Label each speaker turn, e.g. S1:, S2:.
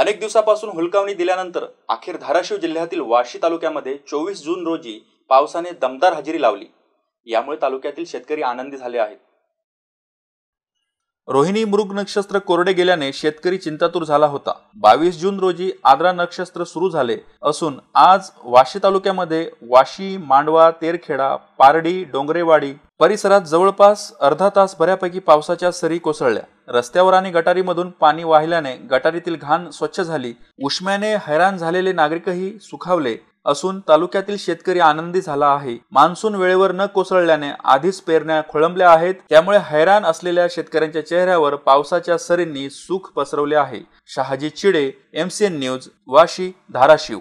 S1: अनेक दिवसापासून हुलकावणी दिल्यानंतर अखेर धाराशिव जिल्ह्यातील वाशी तालुक्यामध्ये चोवीस जून रोजी पावसाने दमदार हजेरी लावली यामुळे तालुक्यातील शेतकरी आनंदी झाले आहेत रोहिणी मृग नक्षत्र कोरडे गेल्याने शेतकरी चिंतातूर झाला होता बावीस जून रोजी आद्रा नक्षत्र सुरू झाले असून आज वाशी तालुक्यामध्ये वाशी मांडवा तेरखेडा पारडी डोंगरेवाडी परिसरात जवळपास अर्धा तास बऱ्यापैकी पावसाच्या सरी कोसळल्या रस्त्यावर आणि गटारीमधून पाणी वाहिल्याने गटारीतील घाण स्वच्छ झाली उष्म्याने हैराण झालेले नागरिकही सुखावले असून तालुक्यातील शेतकरी आनंदी झाला आहे मान्सून वेळेवर न कोसळल्याने आधीच पेरण्या खोळंबल्या आहेत त्यामुळे हैराण असलेल्या शेतकऱ्यांच्या चेहऱ्यावर पावसाच्या सरींनी सुख पसरवले आहे शहाजी चिडे एन न्यूज वाशी धाराशिव